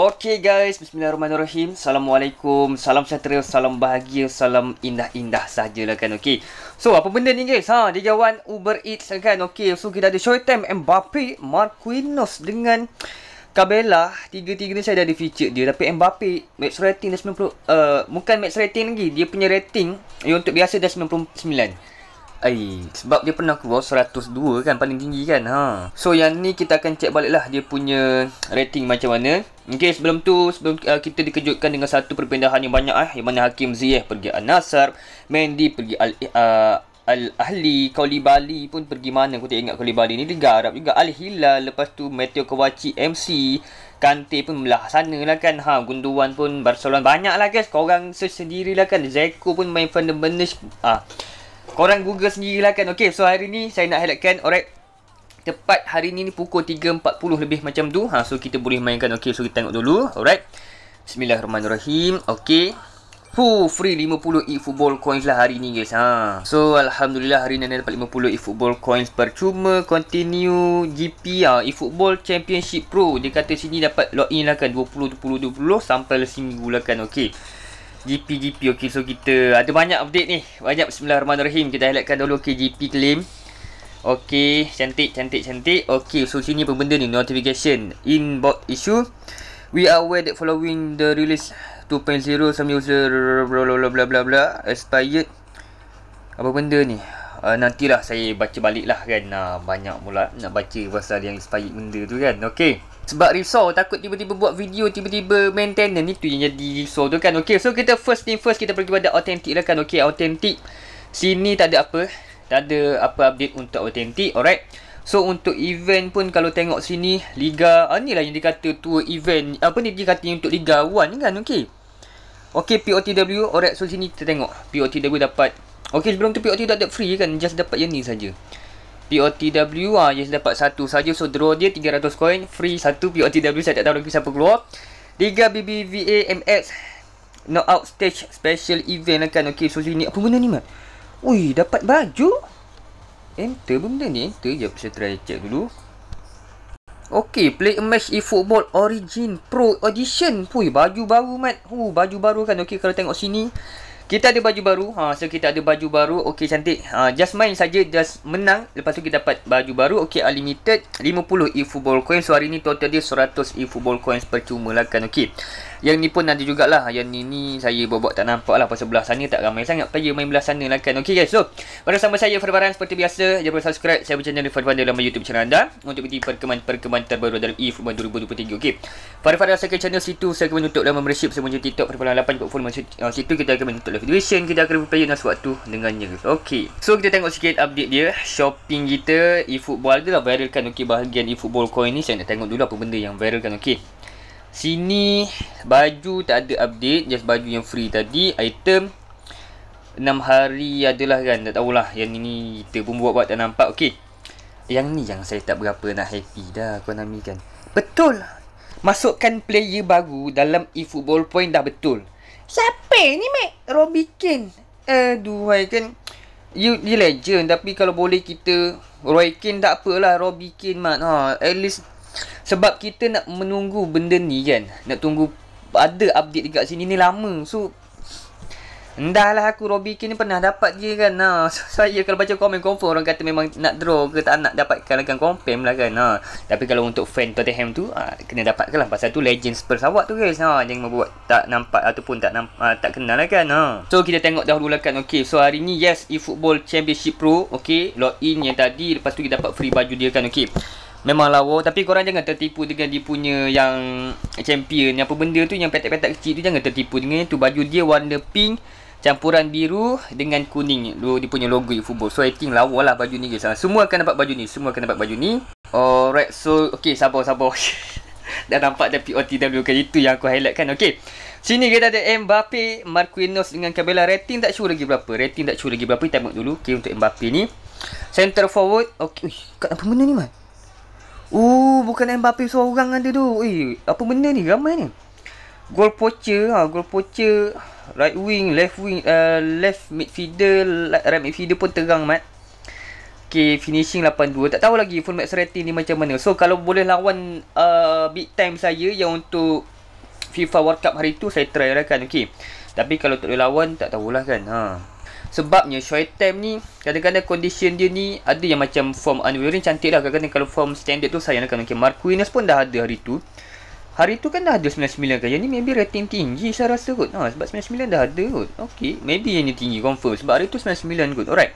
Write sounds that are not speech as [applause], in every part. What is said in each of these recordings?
Okay guys, bismillahirrahmanirrahim Assalamualaikum, salam sejahtera, salam bahagia, salam indah-indah sajalah kan Okay, so apa benda ni guys? Ha, jawan Uber Eats kan Okay, so kita ada time Mbappe Marquinhos dengan Kabela. Tiga-tiga ni saya dah ada feature dia Tapi Mbappe, max rating dah 90 uh, eh, Bukan max rating lagi, dia punya rating Yang untuk biasa dah 99 Ai, sebab dia pernah keluar 102 kan paling tinggi kan. Ha. So yang ni kita akan check lah dia punya rating macam mana. Okay, sebelum tu sebelum uh, kita dikejutkan dengan satu perpindahan yang banyak eh yang mana Hakim Ziyeh pergi Al Nasar, Mendy pergi Al uh, Al Ahli, Kauli Bali pun pergi mana aku tak ingat Kauli Bali ni Liga Arab juga Al Hilal lepas tu Meteor Kawachi MC Kante pun belah sana lah kan ha, Gunduan pun Barcelona banyak lah guys Korang search sendiri lah kan, kan. Zeko pun main Fernandes Ha. Ah, korang google sendirilah kan Okay so hari ni saya nak highlightkan Alright Tepat hari ni ni pukul 3.40 lebih macam tu ha, So kita boleh mainkan Okay so kita tengok dulu Alright Bismillahirrahmanirrahim Okay Fuh, free 50 e-football coins lah hari ni guys ha. So Alhamdulillah hari ni anda dapat 50 e-football coins Percuma continue GP ha. e-football championship pro Dia kata sini dapat login lah kan 20, 20, 20, 20 sampai seminggu lah kan Okay GP GP okey so kita ada banyak update ni banyak bismillahirrahmanirrahim kita highlightkan dulu okey GP claim okey cantik cantik cantik okey so sini apa benda ni notification inbox issue we are aware that following the release 2.0 some user bla bla bla bla expired apa benda ni uh, nantilah saya baca balik lah kan uh, banyak mula nak baca pasal yang expired benda tu kan okey sebab risau takut tiba-tiba buat video tiba-tiba maintenance ni tu yang jadi risau tu kan okay so kita first thing first kita pergi pada authentic lah kan okay authentic sini tak ada apa tak ada apa update untuk authentic alright so untuk event pun kalau tengok sini liga ah, ni lah yang dikata tu event apa ni dikata untuk liga 1 kan okay okay POTW alright so sini kita tengok POTW dapat okay sebelum tu POTW tak ada free kan just dapat yang ni saja POTW ah uh, just dapat satu saja so draw dia 300 coin free satu POTW saya tak tahu lagi siapa keluar 3 BBVA MX knockout stage special event akan lah okey so sini apa benda ni man Ui dapat baju Enter benda ni Enter jap saya try check dulu Okey play a match eFootball Origin Pro Edition. Pui baju baru, Mat. Hu, baju baru kan. Okey kalau tengok sini. Kita ada baju baru. Ha, so kita ada baju baru. okay cantik. Ha, just main saja, just menang. Lepas tu kita dapat baju baru. okay unlimited 50 e-football coins. So hari ni total dia 100 e-football coins percuma lah kan. Okey. Yang ni pun nanti jugalah Yang ni ni saya buat-buat tak nampak lah Pasal belah sana tak ramai sangat Saya main belah sana lah kan Okay guys so sama saya Farbaran seperti biasa Jangan lupa subscribe Saya berjalan dari Farbaran dalam YouTube channel anda Untuk ikuti perkembangan-perkembangan terbaru dalam E-Football 2023 Okay Farbaran saya channel situ Saya akan menutup dalam membership Semuanya TikTok Farbaran 8 Kepul situ kita akan menutup live duration Kita akan berpaya dalam sewaktu dengannya Okay So kita tengok sikit update dia Shopping kita E-Football dia lah kan? Okay bahagian E-Football coin ni Saya nak tengok dulu apa benda yang viral kan? Okay Sini baju tak ada update Just baju yang free tadi Item 6 hari adalah kan Tak tahulah yang ini kita pun buat-buat tak nampak Okay Yang ni yang saya tak berapa nak happy dah Konami kan Betul Masukkan player baru dalam eFootball Point dah betul Siapa ni mek? Robby Kane Aduhai kan You, you legend tapi kalau boleh kita Roy Kane tak apalah Robby Kane mak ha, At least sebab kita nak menunggu benda ni kan Nak tunggu ada update dekat sini ni lama So entahlah aku Robby King ni pernah dapat dia kan ha. So, [laughs] saya kalau baca komen confirm orang kata memang nak draw ke tak nak dapatkan kan confirm lah kan ha. Tapi kalau untuk fan Tottenham tu ha, kena dapatkan lah Pasal tu legend Spurs awak tu guys ha. Jangan membuat tak nampak ataupun tak nampak, ha, tak kenal lah kan ha. So kita tengok dahulu lah kan okay. So hari ni yes eFootball Championship Pro okay. Log in yang tadi lepas tu kita dapat free baju dia kan okay. Memang lawa Tapi korang jangan tertipu dengan dia punya yang Champion Apa benda tu yang petak-petak kecil tu Jangan tertipu dengan tu Baju dia warna pink Campuran biru dengan kuning Dia punya logo football So I think lawa lah baju ni guys ah, Semua akan dapat baju ni Semua akan dapat baju ni Alright so Okay sabar sabar [laughs] Dah nampak dah POTW kan Itu yang aku highlight kan Okay Sini kita ada Mbappe Marquinhos dengan Kabela Rating tak sure lagi berapa Rating tak sure lagi berapa Kita tengok dulu Okay untuk Mbappe ni Center forward Okay Ui, Kat apa benda ni man Uh, bukan Mbappe seorang ada tu. Eh, apa benda ni? Ramai ni. Goal poacher, ha, goal poacher, right wing, left wing, uh, left midfielder, right midfielder pun terang mat. Okay, finishing 8-2. Tak tahu lagi full match rating ni macam mana. So, kalau boleh lawan uh, big time saya yang untuk FIFA World Cup hari tu, saya try lah kan. Okay. Tapi kalau tak boleh lawan, tak tahulah kan. Haa. Sebabnya short term ni kadang-kadang condition dia ni ada yang macam form unwavering cantik lah kadang-kadang kalau form standard tu sayang lah kan okay, Marquinhos pun dah ada hari tu Hari tu kan dah ada 99 kan Yang ni maybe rating tinggi saya rasa kot ha, Sebab 99 dah ada kot Okay maybe yang ni tinggi confirm Sebab hari tu 99 kot Alright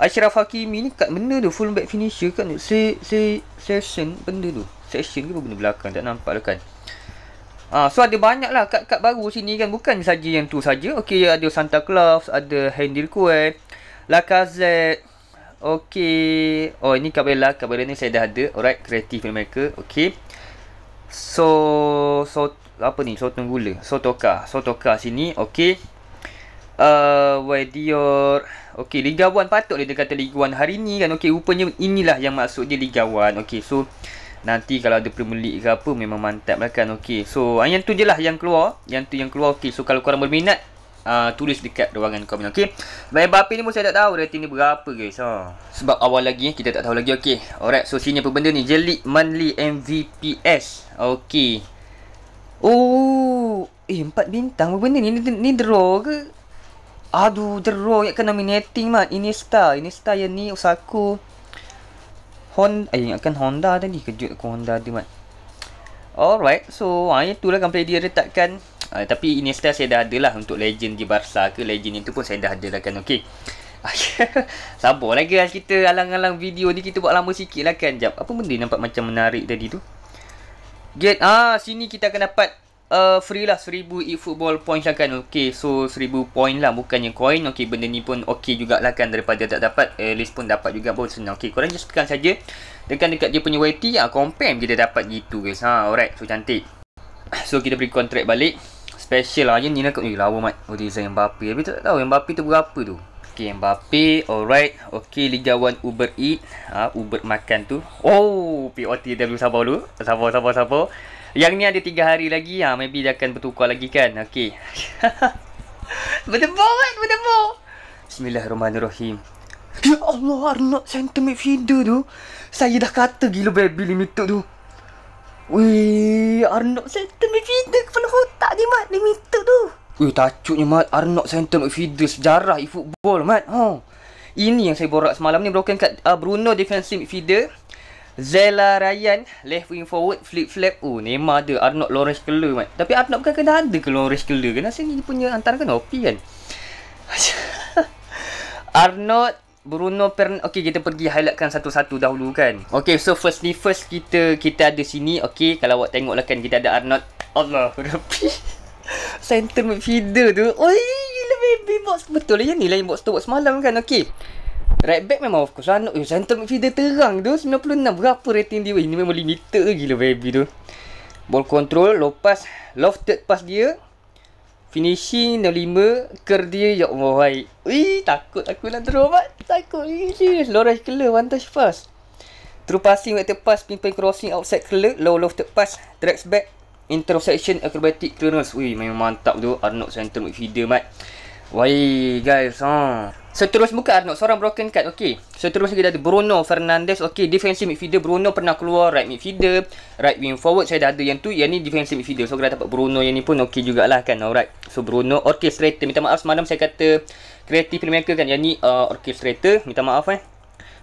Ashraf Hakimi ni kat benda tu Full back finisher kan Se say session benda tu Session ke apa benda belakang tak nampak lah kan Ah, so ada banyaklah kad-kad baru sini kan bukan saja yang tu saja. Okey, ada Santa Claus, ada handel Kue, Lacazette. Okey. Oh, ini Cabela. Cabela ni saya dah ada. Alright, Creative mereka. Okey. So, so apa ni? So gula. Sotoka. Sotoka sini. Okey. Uh, Wadior Okey, Liga 1 patut dia kata Liga 1 hari ni kan Okey, rupanya inilah yang maksud dia Liga 1 Okay, so Nanti kalau ada Premier League ke apa Memang mantap lah kan Okay So ah, yang tu je lah yang keluar Yang tu yang keluar Okay so kalau korang berminat uh, Tulis dekat ruangan komen Okay Sebab Mbappe ni pun saya tak tahu Rating ni berapa guys ha. Sebab awal lagi eh, Kita tak tahu lagi Okay Alright so sini apa benda ni Jelik Manly MVPS Okay Oh Eh empat bintang apa benda ni Ni, ni draw ke Aduh draw Ingatkan nominating man ini star yang ni Osako Honda Eh ingatkan Honda tadi Kejut aku Honda tu man Alright So ah, itulah gameplay dia letakkan uh, ah, Tapi Iniesta saya dah ada lah Untuk legend di Barca ke Legend itu pun saya dah ada lah kan Okay [laughs] Sabar lagi lah kita Alang-alang video ni Kita buat lama sikit lah kan Jap Apa benda nampak macam menarik tadi tu Get ah sini kita akan dapat uh, free lah seribu e-football points lah kan Okay so seribu point lah bukannya coin Okay benda ni pun okay jugalah kan daripada tak dapat At least pun dapat juga pun senang Okay korang just tekan saja Tekan dekat dia punya YT ya, lah, Compare je dapat gitu guys ha, Alright so cantik So kita beri kontrak balik Special lah ni nak lah Eh lawa mat Oh design yang bapi Tapi tak tahu yang bapi tu berapa tu Okay yang bapi Alright Okay Liga 1 Uber Eat ha, ah, Uber makan tu Oh POT dah belum sabar dulu Sabar sabar sabar yang ni ada tiga hari lagi ha, Maybe dia akan bertukar lagi kan Okay [laughs] Berdebor kan Berdebor Bismillahirrahmanirrahim Ya Allah Arnold Center midfielder tu Saya dah kata gila baby limited tu Weh Arnold Center midfielder Kepala otak ni mat Limited tu Weh tacuknya mat Arnold Center midfielder Sejarah e-football mat Oh Ini yang saya borak semalam ni Broken kat uh, Bruno Defensive midfielder Zella Ryan Left wing forward Flip flap Oh Neymar ada Arnold Lawrence Keller mat. Tapi Arnold kan kena ada ke Lawrence Keller Kenapa sini dia punya Antara kan OP kan [laughs] Arnold Bruno Pern Okay kita pergi highlightkan satu-satu dahulu kan Okay so firstly first kita Kita ada sini Okay kalau awak tengoklah kan Kita ada Arnold Allah [laughs] Rapi Center midfielder tu Oi Gila box Betul lah ya ni lain box tu Box semalam kan okay Right back memang of course lah, Anuk eh, Central midfielder terang tu 96 Berapa rating dia Ini memang limited tu Gila baby tu Ball control Low pass Lofted pass dia Finishing 65 Ker dia Ya Allah hai Wih takut aku nak throw mat. Takut Ih, Serius Loras kela Vantage pass Through passing Wetter pass Pinpoint crossing Outside kela Low lofted pass Tracks back Interception Acrobatic clearance Wih memang mantap tu Arnold Central midfielder mat Wih guys Haa huh? Seterus buka Arnold Seorang broken card Okay Seterus kita ada Bruno Fernandes Okay Defensive midfielder Bruno pernah keluar Right midfielder Right wing forward Saya dah ada yang tu Yang ni defensive midfielder So kita dapat Bruno yang ni pun Okay jugalah kan Alright So Bruno Orchestrator Minta maaf semalam saya kata Creative filmmaker kan Yang ni uh, orchestrator Minta maaf eh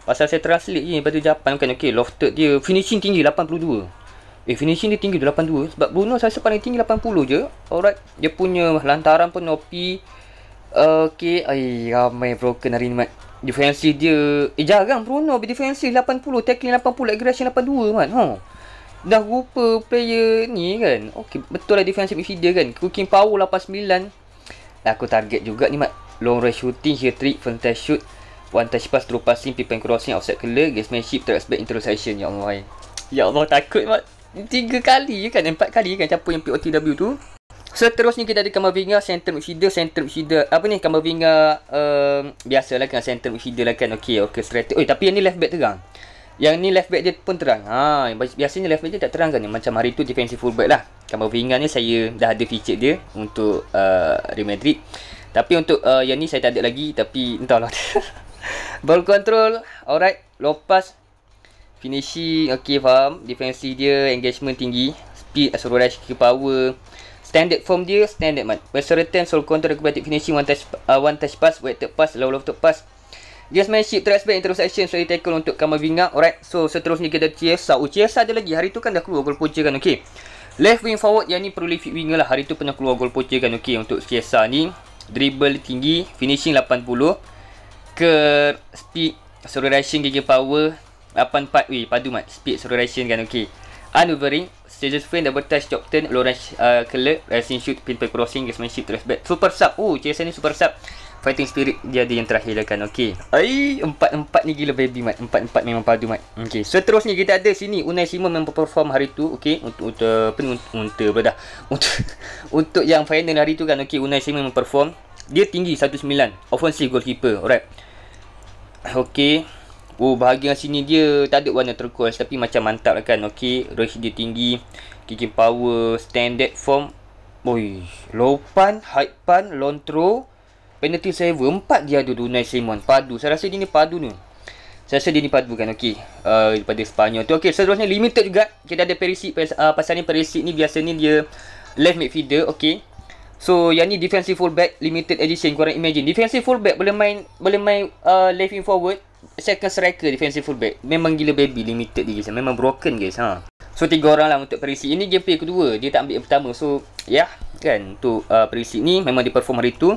Pasal saya translate je Lepas tu Japan kan Okay lofted dia Finishing tinggi 82 Eh finishing dia tinggi 82 Sebab Bruno saya rasa paling tinggi 80 je Alright Dia punya lantaran pun OP Okay, ay, ramai broken hari ni, Mat. Defensif dia, eh, jarang Bruno. Defensif 80, tackling 80, aggression 82, Mat. Huh. Ha. Dah rupa player ni kan. Okay, betul lah defensif dia kan. Cooking power 89. Aku target juga ni, Mat. Long range shooting, here trick, front fantastic shoot. One touch pass, throw passing, pipen crossing, offset kele, gasmanship, terus back, interception. Ya Allah, Ya Allah, takut, Mat. Tiga kali kan, empat kali kan, campur yang POTW tu. Seterusnya kita ada Kamavinga Center midfielder Center midfielder Apa ni Kamavinga um, Biasalah kan Center midfielder lah kan Okay okay straight Oi tapi yang ni left back terang Yang ni left back dia pun terang ha, Biasanya left back dia tak terang kan Macam hari tu defensive full back lah Kamavinga ni saya dah ada feature dia Untuk uh, Real Madrid Tapi untuk uh, yang ni saya tak ada lagi Tapi entahlah [laughs] Ball control Alright lopas, Finishing Okay faham Defensive dia Engagement tinggi Speed Asuruh ke power Standard form dia standard man. Versus return soul counter acrobatic finishing one touch uh, one touch pass wait to pass low low to pass. Just manship trash back interrupt action so tackle untuk Kamavinga. Alright. So seterusnya kita Chiesa. Oh Chiesa ada lagi. Hari tu kan dah keluar gol poce kan. Okey. Left wing forward yang ni perlu left winger lah. Hari tu pernah keluar gol poce kan. Okey untuk Chiesa ni. Dribble tinggi, finishing 80 ke speed acceleration gigi power 84. Wih, padu mat. Speed acceleration kan okey. Unwavering. Stages Fin Double Touch Top 10 Lorenz uh, Kelet uh, Racing Shoot pin Pimple Crossing shoot Terus Bad Super Sub Oh CS ni Super Sub Fighting Spirit Dia ada yang terakhir kan Okay Empat-empat ni gila baby mat Empat-empat memang padu mat Okay Seterusnya kita ada sini Unai Simon yang perform hari tu Okay Untuk Untuk Apa ni Untuk Untuk Untuk, [laughs] untuk, untuk yang final hari tu kan Okay Unai Simon yang perform Dia tinggi 1.9 Offensive goalkeeper Alright Okay Oh bahagian sini dia tak ada warna turquoise tapi macam mantap lah kan. Okey, rush dia tinggi. Kicking power, standard form. Oi, low pan, high pan, long throw. Penalty saver empat dia ada Dunai Simon. Padu. Saya rasa dia ni padu ni. Saya rasa dia ni padu kan. Okey. Ah uh, daripada Sepanyol tu. Okey, seterusnya limited juga. Kita ada Perisic pas uh, eh, pasal ni Perisic ni biasanya dia left midfielder. Okey. So yang ni defensive fullback limited edition Korang imagine Defensive fullback boleh main Boleh main uh, left in forward second striker defensive fullback memang gila baby limited dia guys memang broken guys ha so tiga orang lah untuk Perisic ini game play kedua dia tak ambil yang pertama so ya yeah, kan untuk uh, Perisic ni memang dia perform hari tu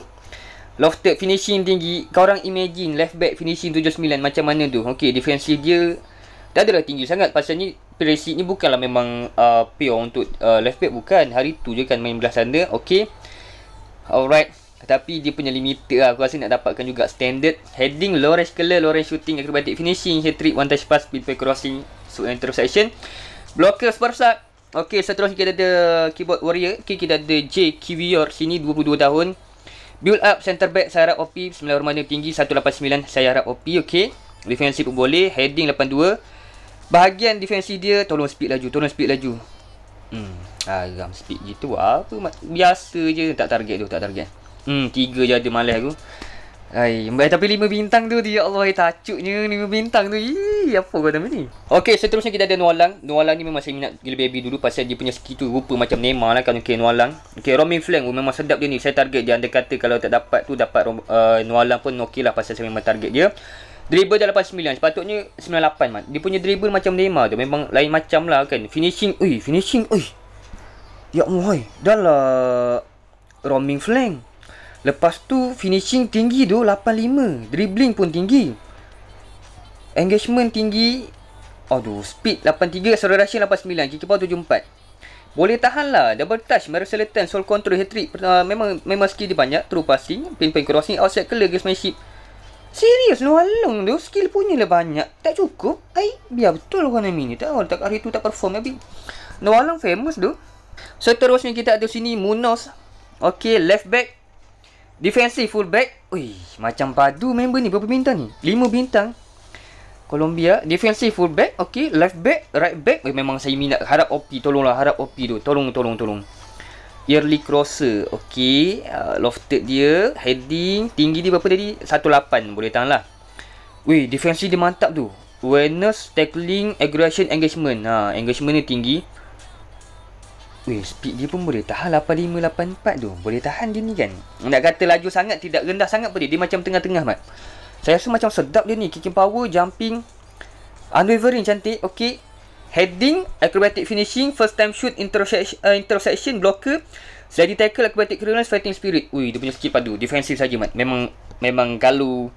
lofted finishing tinggi kau orang imagine left back finishing 79 macam mana tu okey defensive dia tak adalah tinggi sangat pasal ni Perisic ni bukanlah memang uh, pure untuk uh, left back bukan hari tu je kan main belah sana okey alright tapi dia punya limited lah Aku rasa nak dapatkan juga standard Heading, low-range color, low-range shooting, acrobatic finishing Hit trip, one touch pass, speedway crossing So, intersection Blocker, super suck Ok, seterusnya kita ada keyboard warrior Ok, kita ada J Kiwior Sini, 22 tahun Build up, center back, saya harap OP 9 hormatnya tinggi, 189 Saya harap OP, Okay, Defensive pun boleh Heading, 82 Bahagian defensive dia Tolong speed laju, tolong speed laju Hmm, agam speed gitu Apa, biasa je Tak target tu, tak target Hmm, tiga je ada malas aku. Hai, eh, tapi lima bintang tu, dia ya Allah, eh, tacuknya lima bintang tu. Ih, apa kau nama ni? Okey, seterusnya kita ada Nualang. Nualang ni memang saya minat gila baby dulu pasal dia punya skitu rupa macam Neymar lah kan. Okey, Nualang. Okey, Romy Flank pun oh, memang sedap dia ni. Saya target dia. Anda kata kalau tak dapat tu, dapat uh, Nualang pun okey lah pasal saya memang target dia. Dribble dah lepas 9. Sepatutnya 98, man. Dia punya dribble macam Neymar tu. Memang lain macam lah kan. Finishing, ui, finishing, ui. Ya Allah, dah lah roaming flank. Lepas tu finishing tinggi tu 85 Dribbling pun tinggi Engagement tinggi Aduh speed 83 acceleration 89 Kiki Paul 74 Boleh tahan lah Double touch Marisoletan Soul control Hattrick uh, Memang memang skill dia banyak True passing Pinpoint crossing Outside clear Girls Manship Serius no along tu Skill punya lah banyak Tak cukup Ay, Biar betul orang lah nama ni Tak tak hari tu tak perform Tapi No along famous tu Seterusnya so, kita ada sini Munoz Okay left back Defensive fullback. Ui, macam padu member ni. Berapa bintang ni? 5 bintang. Colombia. Defensive fullback. Okay. Left back. Right back. Ui, memang saya minat. Harap OP. Tolonglah. Harap OP tu. Tolong, tolong, tolong. Early crosser. Okay. Uh, lofted dia. Heading. Tinggi dia berapa tadi? 1.8. Boleh tahan lah. Wih defensive dia mantap tu. Awareness, tackling, aggression, engagement. Ha, engagement ni Tinggi. Weh, speed dia pun boleh tahan 8584 tu. Boleh tahan dia ni kan. Nak kata laju sangat, tidak rendah sangat pun dia. Dia macam tengah-tengah, Mat. Saya rasa macam sedap dia ni. Kicking power, jumping. Unwavering, cantik. Okay. Heading, acrobatic finishing, first time shoot, intersection, uh, intersection blocker. Sliding tackle, acrobatic clearance, fighting spirit. Ui, dia punya skill padu. Defensive saja Mat. Memang, memang galu.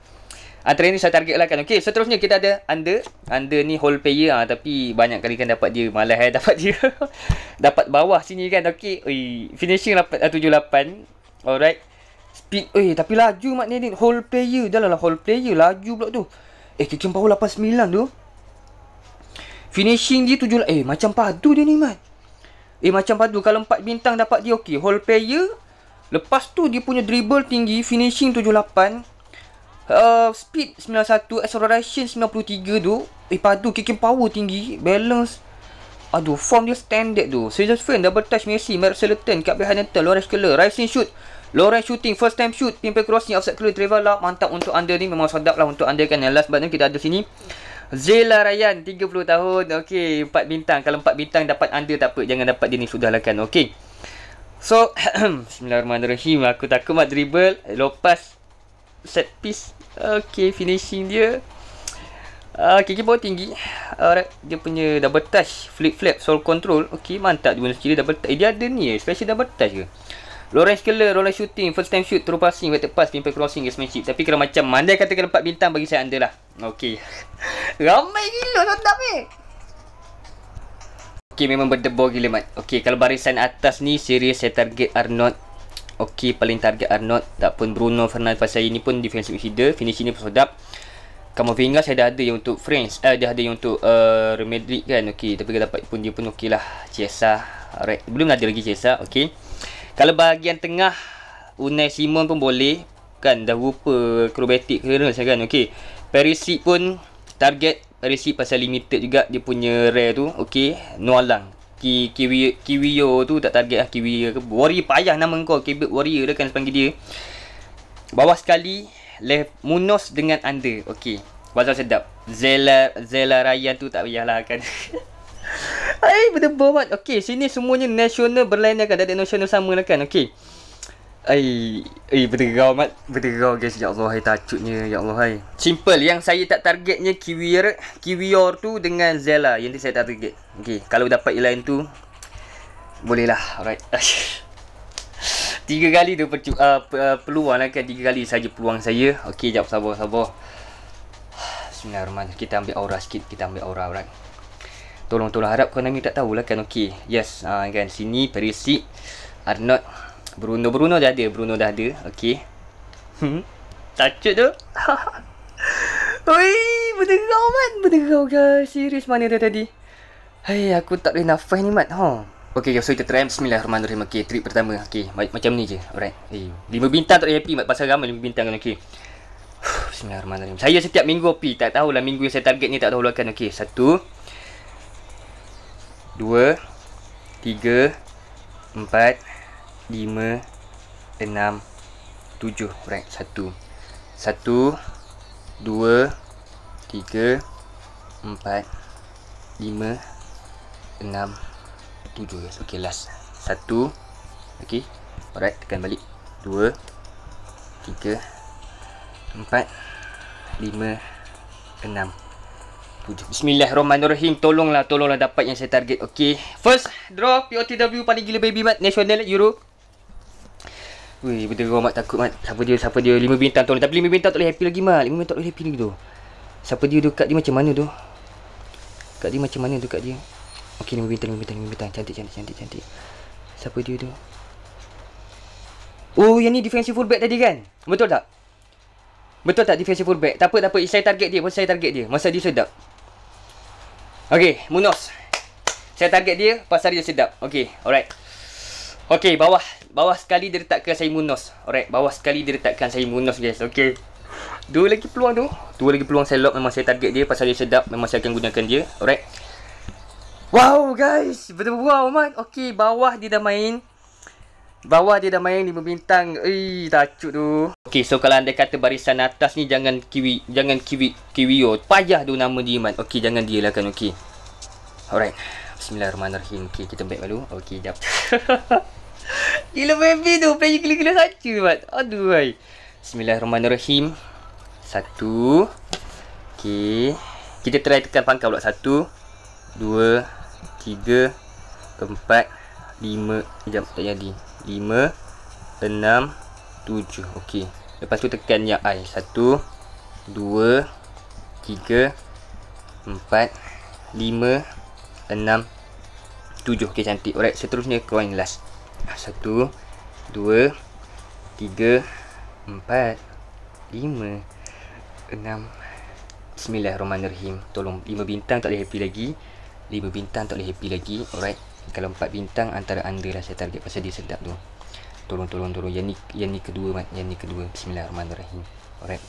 Antara ah, ni saya target lah kan. Okey, seterusnya kita ada under. Under ni whole player ah tapi banyak kali kan dapat dia. malah eh [laughs] dapat dia. dapat bawah sini kan. Okey. finishing dapat ah, 78. Alright. Speed. Oi, tapi laju mak ni ni. Hole player. Dah lah, lah hole player. Laju pula tu. Eh, kitchen power 89 tu. Finishing dia 7. Eh, macam padu dia ni, Mat. Eh, macam padu. Kalau 4 bintang dapat dia, okey. Hole player. Lepas tu, dia punya dribble tinggi. Finishing uh, speed 91 acceleration 93 tu eh padu kicking power tinggi balance aduh form dia standard tu serious fan double touch Messi Marcelotten kat behind the tail Lawrence Keller rising shoot Lawrence shooting first time shoot pimple crossing offside clear travel, lock mantap untuk anda ni memang sedap lah untuk anda kan yang last button kita ada sini Zela Ryan 30 tahun okey 4 bintang kalau 4 bintang dapat anda tak apa jangan dapat dia ni sudahlah kan okey So, [clears throat] Bismillahirrahmanirrahim Aku takut mat dribble Lepas set piece Okay, finishing dia uh, KK power tinggi Alright, dia punya double touch Flip-flap, sole control Okay, mantap dia punya skill double touch eh, dia ada ni eh, special double touch ke Lorenz killer, Lorenz shooting First time shoot, through passing, wetter pass, pimple crossing, gasmanship Tapi kalau macam mana dia kata kena 4 bintang bagi saya anda lah Okay [laughs] Ramai gila, sedap eh Okay, memang berdebor gila, Mat. Okay, kalau barisan atas ni, serius saya target Arnold okey paling target Arnold tak pun Bruno Fernandes pasal ini pun defensive midfielder finish ini pun sedap Kamavinga saya dah ada yang untuk France eh dia ada yang untuk uh, Real Madrid kan okey tapi kita dapat pun dia pun okey lah Chiesa alright belum ada lagi Chiesa okey kalau bahagian tengah Unai Simon pun boleh kan dah rupa acrobatic clearance kan okey Perisic pun target Perisic pasal limited juga dia punya rare tu okey Noalang. Ki Kiwi Kiwio tu tak target lah Kiwi ke Warrior payah nama kau Kibet Warrior dia lah kan sepanggil dia Bawah sekali Left Munos dengan anda Okay Bazar sedap Zela Zela Ryan tu tak payahlah kan Hei, [laughs] benda buat Okay sini semuanya nasional berlainan kan Dari nasional sama lah kan Okay Ai, ai bergerau mat, bergerau guys. Ya Allah, hai tajuknya, ya Allah hai. Simple yang saya tak targetnya Kiwior, Kiwior tu dengan Zela yang ni saya tak target. Okey, kalau dapat yang lain tu bolehlah. Alright. [laughs] tiga kali tu percu uh, uh, peluang lah kan tiga kali saja peluang saya. Okey, jap sabar sabar. Bismillahirrahmanirrahim. Kita ambil aura sikit, kita ambil aura orang. Tolong tolong harap kau nak tak tahulah kan okey. Yes, uh, kan sini Perisik Arnold Bruno Bruno dah ada Bruno dah ada okey tacut hmm. tu [laughs] oi bergerau man bergerau ke serius mana dia tadi hai aku tak boleh nafas ni mat ha Okay, so kita try Bismillahirrahmanirrahim Okay, trip pertama Okay, macam ni je Alright eh, 5 bintang tak happy mat. Pasal ramai 5 bintang kan Okay [sighs] Bismillahirrahmanirrahim Saya setiap minggu happy Tak tahulah minggu yang saya target ni Tak tahu luarkan Okay, satu Dua Tiga Empat lima, enam, tujuh. Right, satu. Satu, dua, tiga, empat, lima, enam, tujuh. So, okay, last. Satu, okay. Alright, tekan balik. Dua, tiga, empat, lima, enam. Bismillahirrahmanirrahim Tolonglah Tolonglah dapat yang saya target Okay First draw POTW Paling gila baby mat National Euro Wih, betul gua mak takut mat. Siapa dia? Siapa dia? lima bintang tolong. Tapi lima bintang tak boleh happy lagi mat. lima bintang tak boleh happy lagi tu. Siapa dia dekat dia macam mana tu? Kak dia macam mana tu kak dia? Okey, lima bintang, lima bintang, lima bintang. Cantik, cantik, cantik, cantik. Siapa dia tu? Oh, yang ni defensive fullback tadi kan? Betul tak? Betul tak defensive fullback? Tak apa, tak apa. Saya target dia. Masa saya target dia. Masa dia sedap. Okey, Munos. Saya target dia pasal dia sedap. Okey, alright. Okey bawah Bawah sekali dia letakkan munos Alright, bawah sekali dia letakkan munos guys okey Dua lagi peluang tu Dua lagi peluang saya lock Memang saya target dia Pasal dia sedap Memang saya akan gunakan dia Alright Wow guys Betul wow man okey bawah dia dah main Bawah dia dah main 5 bintang Eh, tacuk tu okey so kalau anda kata barisan atas ni Jangan kiwi Jangan kiwi Kiwio Payah tu nama dia man okey jangan dia lah kan Okay Alright Bismillahirrahmanirrahim Okay, kita back balu Okay, jap [laughs] Gila baby tu Player gila-gila saja buat Aduh hai Bismillahirrahmanirrahim Satu Okay Kita try tekan pangkal pula Satu Dua Tiga Empat Lima Sekejap tak jadi Lima Enam Tujuh Okay Lepas tu tekan yang I Satu Dua Tiga Empat Lima Enam Tujuh Okay cantik Alright seterusnya coin last Ah, satu Dua Tiga Empat Lima Enam Bismillahirrahmanirrahim Tolong Lima bintang tak boleh happy lagi Lima bintang tak boleh happy lagi Alright Kalau empat bintang Antara anda lah saya target Pasal dia sedap tu Tolong tolong tolong Yang ni, yang ni kedua mat. Yang ni kedua Bismillahirrahmanirrahim Alright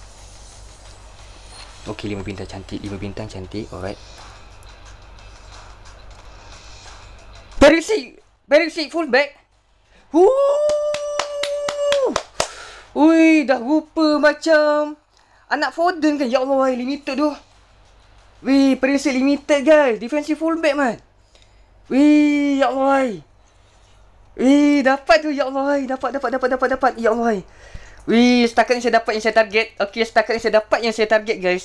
Okay lima bintang cantik Lima bintang cantik Alright Perisi Perisi full back Ui, dah rupa macam anak Foden kan. Ya Allah, wai, limited tu. Wui, prinsip limited guys. Defensive fullback man. Wui, ya Allah. Wai. Wui, dapat tu. Ya Allah, wai. dapat, dapat, dapat, dapat, dapat. Ya Allah. Wai. Wui, setakat ni saya dapat yang saya target. Okay, setakat ni saya dapat yang saya target guys.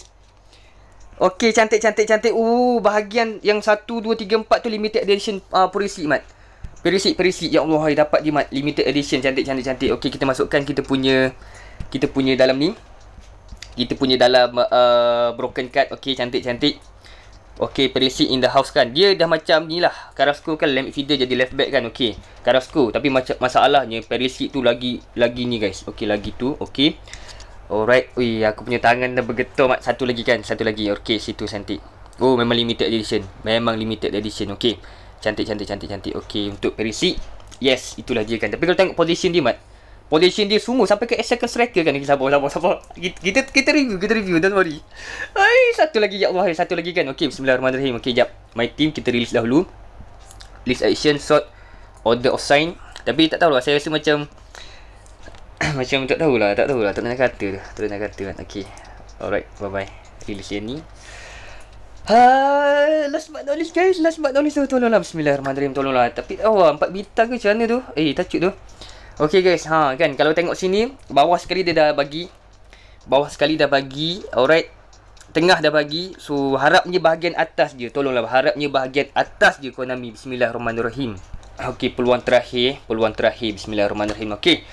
Okay, cantik, cantik, cantik. Uh, bahagian yang 1, 2, 3, 4 tu limited edition uh, prinsip man. Perisik perisik ya Allah, dapat di limited edition cantik cantik cantik. Okey, kita masukkan kita punya kita punya dalam ni. Kita punya dalam uh, broken card. Okey, cantik cantik. Okey, perisik in the house kan. Dia dah macam ni lah. Carrasco kan lamp feeder jadi left back kan. Okey. Carrasco tapi macam masalahnya perisik tu lagi lagi ni guys. Okey, lagi tu. Okey. Alright. Ui, aku punya tangan dah bergetar mat satu lagi kan. Satu lagi. Okey, situ cantik. Oh, memang limited edition. Memang limited edition. Okey. Cantik, cantik, cantik, cantik. Okey, untuk Perisic. Yes, itulah dia kan. Tapi kalau tengok position dia, Mat. Position dia semua sampai ke second striker kan. Sabar, sabar, sabar. Kita, kita review, kita review. Don't worry. Hai, satu lagi. Ya Allah, satu lagi kan. Okey, bismillahirrahmanirrahim. Okey, jap. My team, kita release dahulu. List action, shot order of sign. Tapi tak tahu lah saya rasa macam... [coughs] macam tak tahu lah tak tahu lah Tak nak kata. Tak nak kata kan. Okey. Alright, bye-bye. Release yang ni. Ha, last but not least guys, last but not least tu tolonglah bismillahirrahmanirrahim tolonglah. Tapi oh empat bintang ke macam mana tu? Eh tajuk tu. Okey guys, ha kan kalau tengok sini bawah sekali dia dah bagi bawah sekali dah bagi. Alright. Tengah dah bagi. So harapnya bahagian atas je. Tolonglah harapnya bahagian atas je Konami bismillahirrahmanirrahim. Okey, peluang terakhir, peluang terakhir bismillahirrahmanirrahim. Okey.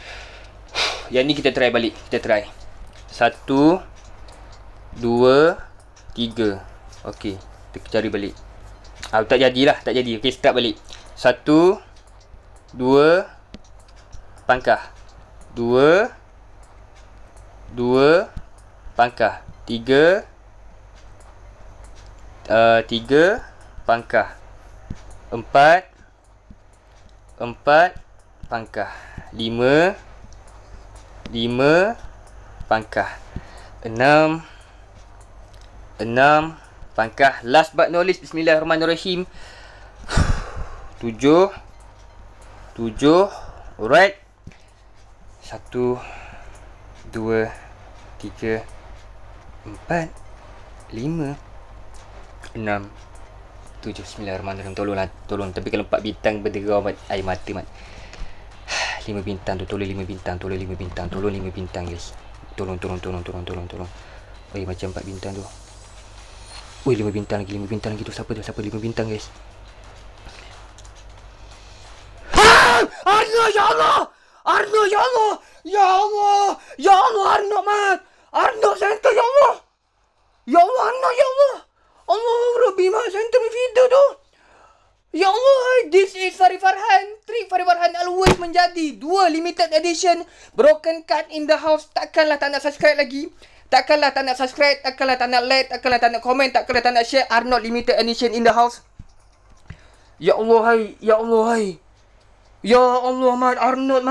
Yang ni kita try balik, kita try. Satu Dua Tiga Okey, kita cari balik. Ah tak jadilah, tak jadi. Okey, start balik. Satu, dua, pangkah. Dua, dua, pangkah. Tiga, eh uh, 3 pangkah. Empat, empat, pangkah. Lima, lima, pangkah Enam, enam. Pangkah last but not least Bismillahirrahmanirrahim [sighs] tujuh tujuh Alright satu dua tiga empat lima enam tujuh Bismillahirrahmanirrahim Tolonglah Tolong Tapi kalau empat bintang Berderau mat, air mata mat. [sighs] lima bintang tu Tolong lima bintang Tolong lima bintang Tolong lima bintang guys Tolong Tolong Tolong Tolong Tolong Tolong Oi, macam empat bintang tu Wih, lima bintang lagi, 5 bintang lagi tu siapa tu, siapa 5 bintang guys ah! Arno, ya Allah Arno, ya Allah Ya Allah Ya Allah, Arno, man Arno, center, ya Allah Ya Allah, Arno, ya Allah Allah, Rabbi, man, center midfielder tu Ya Allah, eh, this is Farid Farhan Tri Farid Farhan always menjadi dua limited edition Broken card in the house Takkanlah tak nak subscribe lagi Takkanlah tak nak subscribe, takkanlah tak nak like, takkanlah tak nak komen, takkanlah tak nak share. Arnold limited edition in the house. Ya Allah hai, ya Allah hai. Ya Allah mat, are not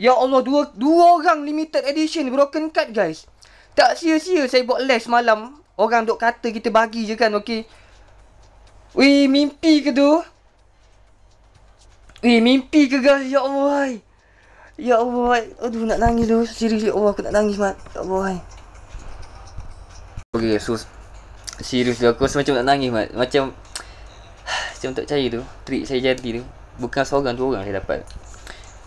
Ya Allah, dua dua orang limited edition broken card guys. Tak sia-sia saya buat last malam. Orang dok kata kita bagi je kan, okey. Wih, mimpi ke tu? Wih, mimpi ke guys? Ya Allah hai. Ya Allah, Mat. Aduh, nak nangis tu, Serius, ya Allah. Oh, aku nak nangis, Mat. Ya Allah, hai. Okay, so... Serius dulu. Aku macam nak nangis, Mat. Macam... macam tak percaya tu. Trik saya jadi tu. Bukan seorang, dua orang saya dapat.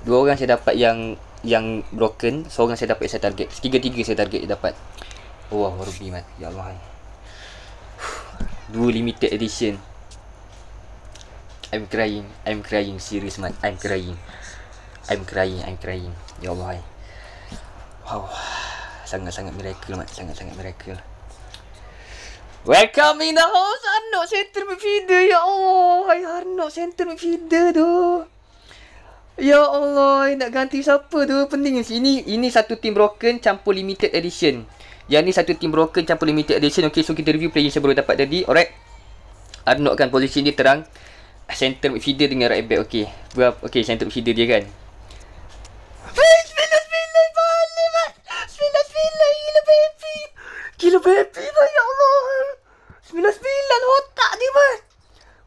Dua orang saya dapat yang... Yang broken. Seorang saya dapat yang saya target. Tiga-tiga saya target saya dapat. Oh, Allah, oh, Rabbi, Mat. Ya Allah, hai. Dua limited edition. I'm crying. I'm crying. Serius, Mat. I'm crying. I'm crying, I'm crying. Ya Allah. I. Eh. Wow. Sangat-sangat miracle, mat. Sangat-sangat miracle. Welcome in the house, Arnold Center Midfielder. Ya Allah. I Arnold Center Midfielder tu. Ya Allah. Eh, nak ganti siapa tu? Pening sini. Ini satu team broken campur limited edition. Yang ni satu team broken campur limited edition. Okay, so kita review player yang saya baru dapat tadi. Alright. Arnold kan posisi dia terang. Center midfielder dengan right back. Okay. Okay, center midfielder dia kan. Ich will das Spiel überall immer. Ich will das Spiel, Kilo Baby. Kilo Baby, was ich auch machen. Ich will das Spiel, dann hot Daddy, man.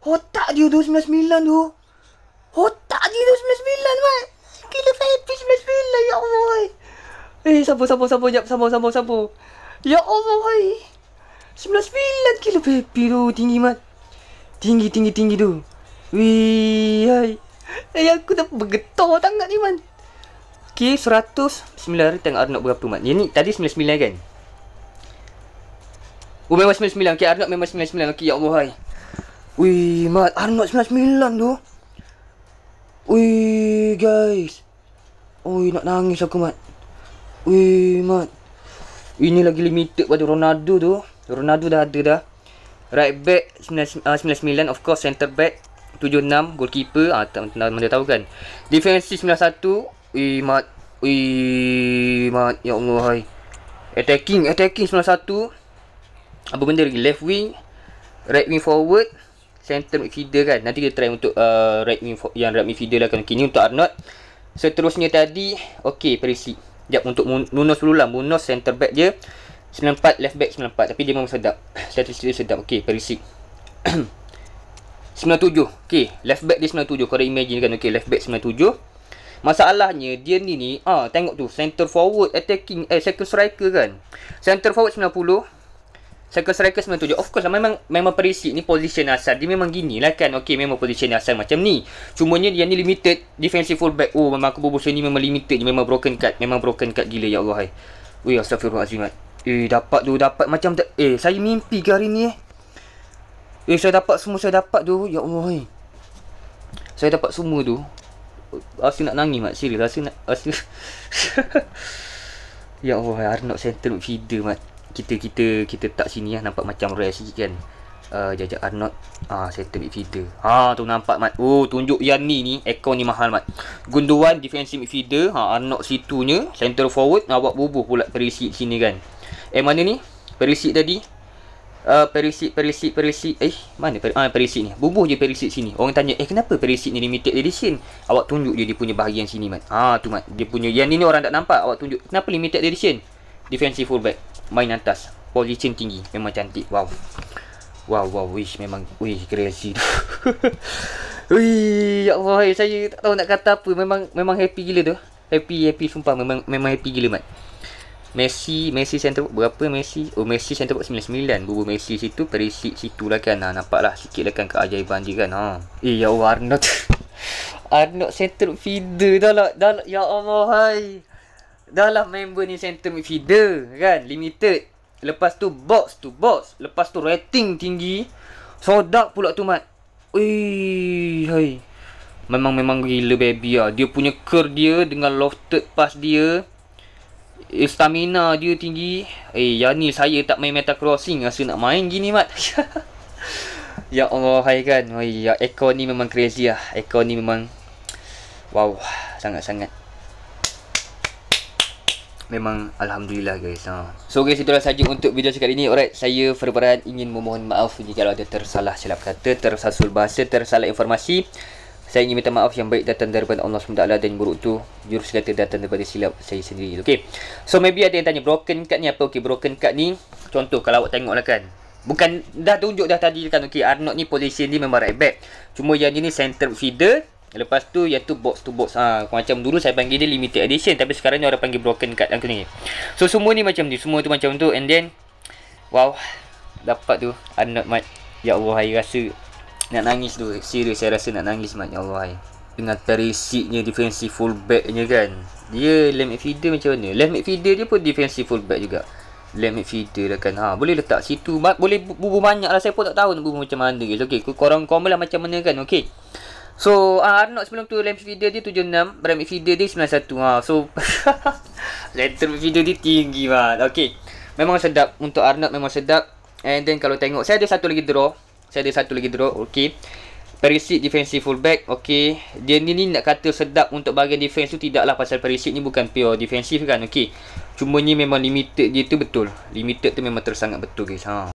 Hot Daddy, du musst mir das Spiel, du. Hot Daddy, du musst mir das Spiel, man. Kilo Baby, ich will das Spiel, ja, moi. Eh, sabo, sabo, sabo, ja, sabo, sabo, sabo. Ya Allah. Sembilan sembilan kilo baby tu tinggi mat. Tinggi tinggi tinggi tu. Wih hai. Eh aku dah bergetar tangan ni man. K 100 Sembilan hari tengok Arnok berapa mat Yang ni tadi 99 kan Oh memang 99 Okay Arnok memang 99 Okay ya Allah hai Wih mat Arnok 99 tu Wih guys Wih nak nangis aku mat Wih mat Ini lagi limited pada Ronaldo tu Ronaldo dah ada dah Right back 99, uh, 99 Of course center back 76 Goalkeeper ah, Mana tahu kan Defensive 91 Ui mat Ui mat Ya Allah hai. Attacking Attacking 91 Apa benda lagi Left wing Right wing forward Center midfielder kan Nanti kita try untuk uh, Right wing Yang right midfielder lah kan Kini untuk Arnold Seterusnya tadi Okay Perisi Sekejap untuk Munoz dulu lah Munoz center back dia 94 left back 94 Tapi dia memang sedap [coughs] Statistik dia sedap Okay Perisi 97 Okay left back dia 97 Kau dah imagine kan Okay left back 97 Masalahnya dia ni ni ah ha, tengok tu center forward attacking eh second striker kan. Center forward 90. Second striker 97. Of course lah, memang memang Perisic ni position asal dia memang gini lah kan. okay memang position asal macam ni. Cuma dia ni limited defensive fullback. Oh memang aku bubuh ni memang limited dia memang broken card. Memang broken card gila ya Allah hai. Wih astagfirullahalazim. Eh. eh dapat tu dapat macam tak eh saya mimpi ke hari ni eh. Eh saya dapat semua saya dapat tu ya Allah hai. Saya dapat semua tu. Rasa nak nangis mak Serius Rasa nak Rasa [laughs] Ya Allah I not center not feeder mak Kita Kita kita tak sini lah Nampak macam rare sikit kan uh, Jajak Arnold ah, uh, Center midfielder ha, ah, tu nampak mat Oh tunjuk yang ni ni Ekor ni mahal mat Gunduan defensive midfielder ha, Arnold situnya Center forward Nak buat bubuh pula Perisik sini kan Eh mana ni Perisik tadi Perisik, uh, perisik, perisik. eh mana per, ah, perisik ni bubuh je perisik sini orang tanya eh kenapa perisik ni limited edition awak tunjuk je dia punya bahagian sini man ha ah, tu man dia punya yang ni orang tak nampak awak tunjuk kenapa limited edition defensive fullback main atas position tinggi memang cantik wow wow wow wish memang wish crazy tu [laughs] Ui, ya Allah, eh, saya tak tahu nak kata apa. Memang memang happy gila tu. Happy, happy sumpah. Memang memang happy gila, Mat. Messi Messi center Berapa Messi Oh Messi center 99 Bubu Messi situ Perisik situ lah kan ha, Nampak lah Sikit lah kan keajaiban dia kan ha. Eh ya Allah Arnold [laughs] Arnold center midfielder dah lah, dah lah Ya Allah hai Dah lah member ni center midfielder Kan limited Lepas tu box tu box Lepas tu rating tinggi Sodak pula tu mat Wih hai Memang-memang gila baby lah Dia punya curve dia Dengan lofted pass dia Eh, stamina dia tinggi. Eh, yang ni saya tak main meta crossing. Rasa nak main gini, Mat. [laughs] ya Allah, hai kan. Oh, ya, ekor ni memang crazy lah. Ekor ni memang... Wow, sangat-sangat. Memang Alhamdulillah guys ha. So guys itulah saja untuk video sekali ini Alright saya Farbaran ingin memohon maaf Jika ada tersalah silap kata Tersasul bahasa Tersalah informasi saya ingin minta maaf yang baik datang daripada Allah SWT dan buruk tu jurus kata datang daripada silap saya sendiri okay. so maybe ada yang tanya broken card ni apa okay, broken card ni contoh kalau awak tengok lah kan bukan dah tunjuk dah tadi kan okay, Arnold ni position ni memang right back cuma yang ni ni center feeder lepas tu yang tu box to box ha, macam dulu saya panggil dia limited edition tapi sekarang ni orang panggil broken card yang lah ni so semua ni macam ni semua tu macam tu and then wow dapat tu Arnold Mat ya Allah saya rasa nak nangis tu Serius saya rasa nak nangis Mat Ya Allah eh. Dengan perisiknya Defensive fullbacknya kan Dia Left midfielder macam mana Left midfielder dia pun Defensive fullback juga Left midfielder dah kan ha, Boleh letak situ Ma Boleh bubu banyak lah Saya pun tak tahu nak bubu macam mana guys Okay Korang komen lah macam mana kan Okay So uh, Arnold sebelum tu Left midfielder dia 76 Right midfielder dia 91 ha, So Letter [laughs] midfielder dia tinggi Mat Okay Memang sedap Untuk Arnold memang sedap And then kalau tengok Saya ada satu lagi draw saya ada satu lagi drop. okay. Perisic defensive fullback. okay. Dia ni, ni nak kata sedap untuk bahagian defense tu lah pasal Perisic ni bukan pure defensive kan. okay. Cuma ni memang limited dia tu betul. Limited tu memang tersangat betul guys. Ha.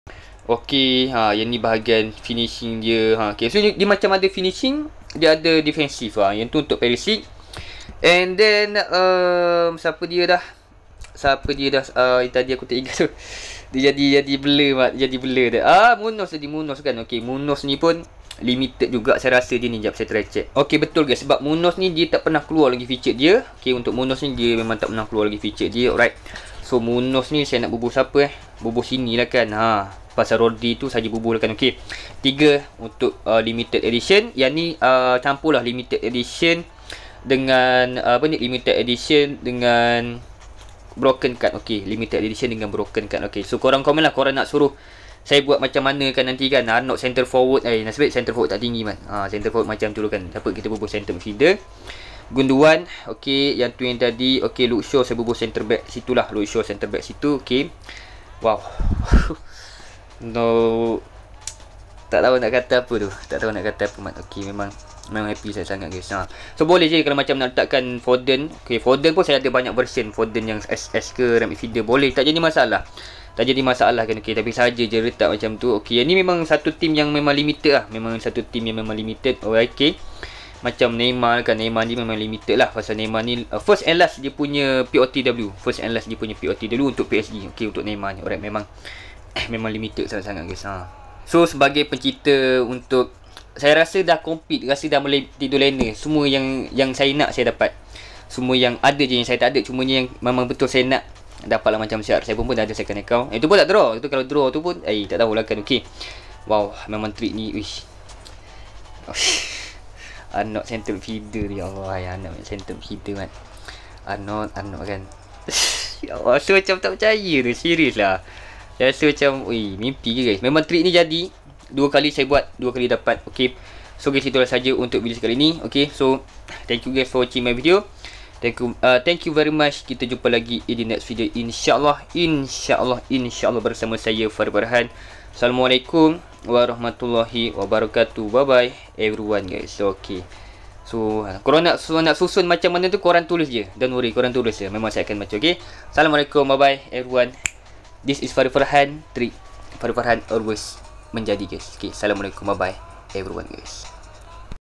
Okey. Ha yang ni bahagian finishing dia. Ha okey. So dia, macam ada finishing, dia ada defensive ah. Yang tu untuk Perisic. And then um, siapa dia dah? Siapa dia dah? Ah uh, tadi aku tak ingat tu dia jadi jadi blur mat jadi blur dia ah munos jadi munos kan okey munos ni pun limited juga saya rasa dia ni jap saya try check okey betul guys sebab munos ni dia tak pernah keluar lagi feature dia okey untuk munos ni dia memang tak pernah keluar lagi feature dia alright so munos ni saya nak bubuh siapa eh bubuh sinilah kan ha pasal rodi tu saja bubuhkan lah okey tiga untuk uh, limited edition yang ni uh, campurlah limited edition dengan uh, apa ni limited edition dengan broken card Okay limited edition dengan broken card Okay so korang komen lah korang nak suruh Saya buat macam mana kan nanti kan Arnott ah, center forward Eh nasib center forward tak tinggi man ha, Center forward macam tu kan Dapat kita bubuh center midfielder Gunduan Okay yang tu yang tadi Okay Luke Shaw saya bubuh center back situ lah Luke Shaw center back situ Okay Wow [laughs] No Tak tahu nak kata apa tu Tak tahu nak kata apa man Okay memang memang happy saya sangat guys. Ha. So boleh je kalau macam nak letakkan Foden. Okey, Foden pun saya ada banyak version Foden yang SS ke RAM feeder boleh tak jadi masalah. Tak jadi masalah kan Okay, tapi saja je letak macam tu. Okay, yang ni memang satu team yang memang limited lah. Memang satu team yang memang limited. Oh, okey. Macam Neymar kan Neymar ni memang limited lah Pasal Neymar ni uh, First and last dia punya POTW First and last dia punya POTW Untuk PSG Okay untuk Neymar ni Alright memang [coughs] Memang limited sangat-sangat guys ha. So sebagai pencipta Untuk saya rasa dah compete rasa dah mulai tidur lena semua yang yang saya nak saya dapat semua yang ada je yang saya tak ada cumanya yang memang betul saya nak dapatlah macam cr Saya pun dah ada second account eh, itu pun tak draw itu kalau draw tu pun eh tak tahulah kan okey wow memang trick ni wish anak center feeder ya Allah ya anak center feeder kan anak anak kan ya Allah saya macam tak percaya tu serius lah saya rasa macam ui, mimpi je guys memang trick ni jadi dua kali saya buat dua kali dapat okey so guys itulah saja untuk video kali ini. okey so thank you guys for watching my video thank you uh, thank you very much kita jumpa lagi in the next video insya insya Allah, Allah, insya Allah bersama saya Farid Farhan assalamualaikum warahmatullahi wabarakatuh bye bye everyone guys so, okey So, uh, kalau nak, so, nak susun macam mana tu, korang tulis je. Don't worry, korang tulis je. Memang saya akan macam okay? Assalamualaikum, bye-bye, everyone. This is Farid Farhan, 3. Farid Farhan, always menjadi guys. Okay, Assalamualaikum. Bye-bye. Everyone guys.